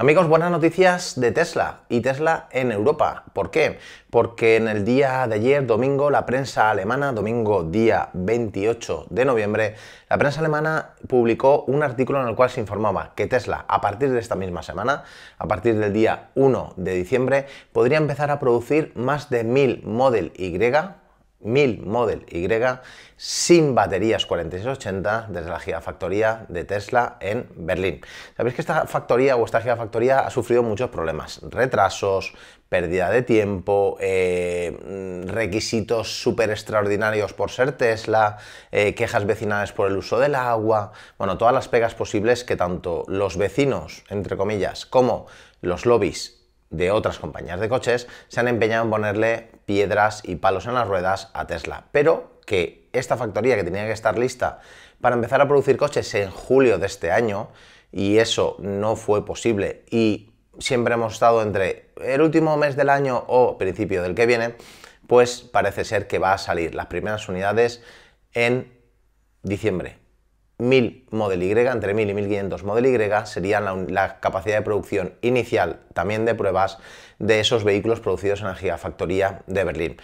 Amigos, buenas noticias de Tesla y Tesla en Europa. ¿Por qué? Porque en el día de ayer, domingo, la prensa alemana, domingo día 28 de noviembre, la prensa alemana publicó un artículo en el cual se informaba que Tesla, a partir de esta misma semana, a partir del día 1 de diciembre, podría empezar a producir más de 1000 Model Y 1000 Model Y sin baterías 4680 desde la gigafactoría de Tesla en Berlín. Sabéis que esta factoría o esta gigafactoría ha sufrido muchos problemas, retrasos, pérdida de tiempo, eh, requisitos súper extraordinarios por ser Tesla, eh, quejas vecinales por el uso del agua, bueno, todas las pegas posibles que tanto los vecinos, entre comillas, como los lobbies de otras compañías de coches se han empeñado en ponerle piedras y palos en las ruedas a Tesla, pero que esta factoría que tenía que estar lista para empezar a producir coches en julio de este año, y eso no fue posible y siempre hemos estado entre el último mes del año o principio del que viene, pues parece ser que va a salir las primeras unidades en diciembre, 1000 Model Y, entre 1000 y 1500 Model Y, serían la, capacidad de producción inicial, también de pruebas, de esos vehículos producidos en la Gigafactoría de Berlín.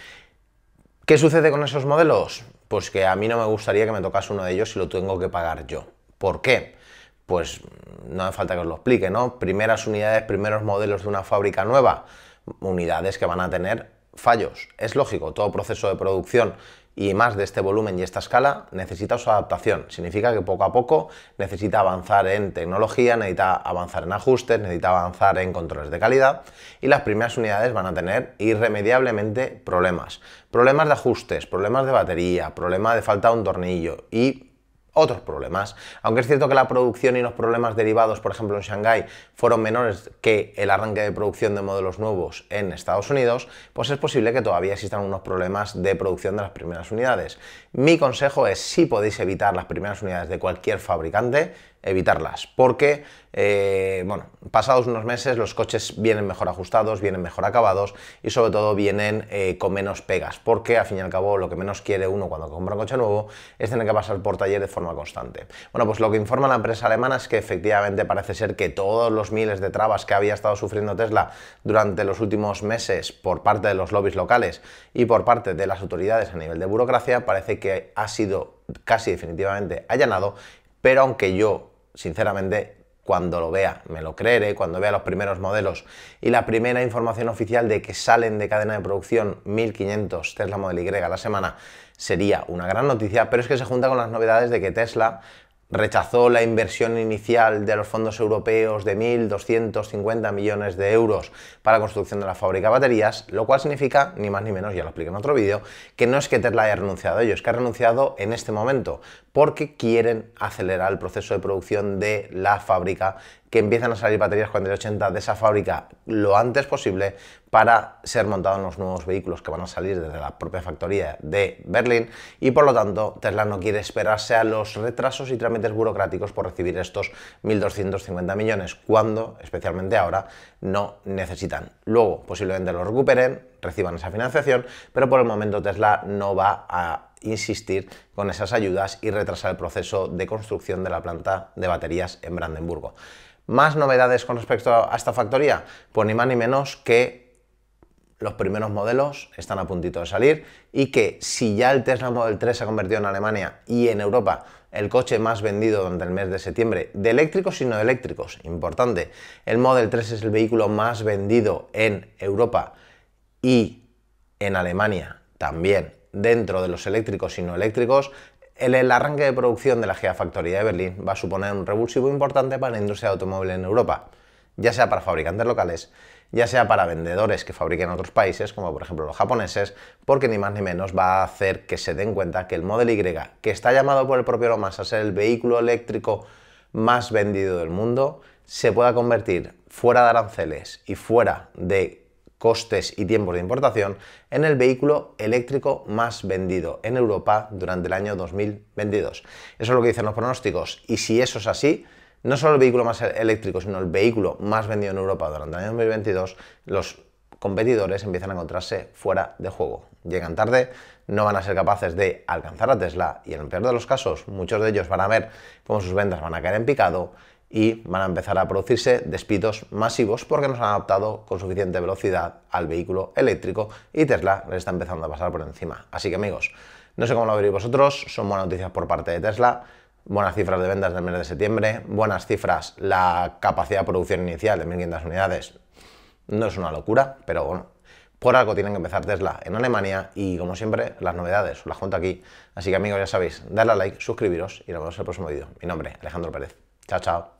¿Qué sucede con esos modelos? Pues que a mí no me gustaría que me tocase uno de ellos si lo tengo que pagar yo. ¿Por qué? Pues no hace falta que os lo explique, ¿no? Primeras unidades, primeros modelos de una fábrica nueva, unidades que van a tener fallos. Es lógico, todo proceso de producción y más de este volumen y esta escala necesita su adaptación. Significa que poco a poco necesita avanzar en tecnología, necesita avanzar en ajustes, necesita avanzar en controles de calidad y las primeras unidades van a tener irremediablemente problemas. Problemas de ajustes, problemas de batería, problema de falta de un tornillo y otros problemas. Aunque es cierto que la producción y los problemas derivados, por ejemplo, en Shanghai fueron menores que el arranque de producción de modelos nuevos en Estados Unidos, pues es posible que todavía existan unos problemas de producción de las primeras unidades. Mi consejo es si podéis evitar las primeras unidades de cualquier fabricante, evitarlas, porque, eh, bueno, pasados unos meses los coches vienen mejor ajustados, vienen mejor acabados y sobre todo vienen eh, con menos pegas, porque al fin y al cabo lo que menos quiere uno cuando compra un coche nuevo es tener que pasar por taller de forma constante. Bueno, pues lo que informa la empresa alemana es que efectivamente parece ser que todos los miles de trabas que había estado sufriendo Tesla durante los últimos meses por parte de los lobbies locales y por parte de las autoridades a nivel de burocracia parece que ha sido casi definitivamente allanado, pero aunque yo sinceramente, cuando lo vea, me lo creeré, cuando vea los primeros modelos y la primera información oficial de que salen de cadena de producción 1500 Tesla Model Y a la semana sería una gran noticia, pero es que se junta con las novedades de que Tesla rechazó la inversión inicial de los fondos europeos de 1.250 millones de euros para la construcción de la fábrica de baterías, lo cual significa, ni más ni menos, ya lo explico en otro vídeo, que no es que Tesla haya renunciado a ello, es que ha renunciado en este momento, porque quieren acelerar el proceso de producción de la fábrica que empiezan a salir baterías 80 de esa fábrica lo antes posible para ser montados en los nuevos vehículos que van a salir desde la propia factoría de Berlín y por lo tanto Tesla no quiere esperarse a los retrasos y trámites burocráticos por recibir estos 1.250 millones cuando, especialmente ahora, no necesitan. Luego posiblemente lo recuperen, reciban esa financiación, pero por el momento Tesla no va a insistir con esas ayudas y retrasar el proceso de construcción de la planta de baterías en Brandenburgo. ¿Más novedades con respecto a esta factoría? Pues ni más ni menos que los primeros modelos están a puntito de salir y que si ya el Tesla Model 3 se ha convertido en Alemania y en Europa el coche más vendido durante el mes de septiembre de eléctricos y no eléctricos, importante, el Model 3 es el vehículo más vendido en Europa y en Alemania también, dentro de los eléctricos y no eléctricos, el, arranque de producción de la gigafactoría de Berlín va a suponer un revulsivo importante para la industria automóvil en Europa, ya sea para fabricantes locales, ya sea para vendedores que fabriquen en otros países, como por ejemplo los japoneses, porque ni más ni menos va a hacer que se den cuenta que el Model Y, que está llamado por el propio Lomas a ser el vehículo eléctrico más vendido del mundo, se pueda convertir fuera de aranceles y fuera de costes y tiempos de importación en el vehículo eléctrico más vendido en Europa durante el año 2022. Eso es lo que dicen los pronósticos y si eso es así, no solo el vehículo más eléctrico, sino el vehículo más vendido en Europa durante el año 2022, los competidores empiezan a encontrarse fuera de juego. Llegan tarde, no van a ser capaces de alcanzar a Tesla y en el peor de los casos, muchos de ellos van a ver cómo sus ventas van a caer en picado y van a empezar a producirse despidos masivos porque nos han adaptado con suficiente velocidad al vehículo eléctrico y Tesla les está empezando a pasar por encima. Así que amigos, no sé cómo lo veréis vosotros, son buenas noticias por parte de Tesla, buenas cifras de ventas del mes de septiembre, buenas cifras la capacidad de producción inicial de 1.500 unidades. No es una locura, pero bueno, por algo tienen que empezar Tesla en Alemania y como siempre las novedades os las cuento aquí. Así que amigos ya sabéis, darle a like, suscribiros y nos vemos en el próximo vídeo. Mi nombre, Alejandro Pérez. Chao, chao.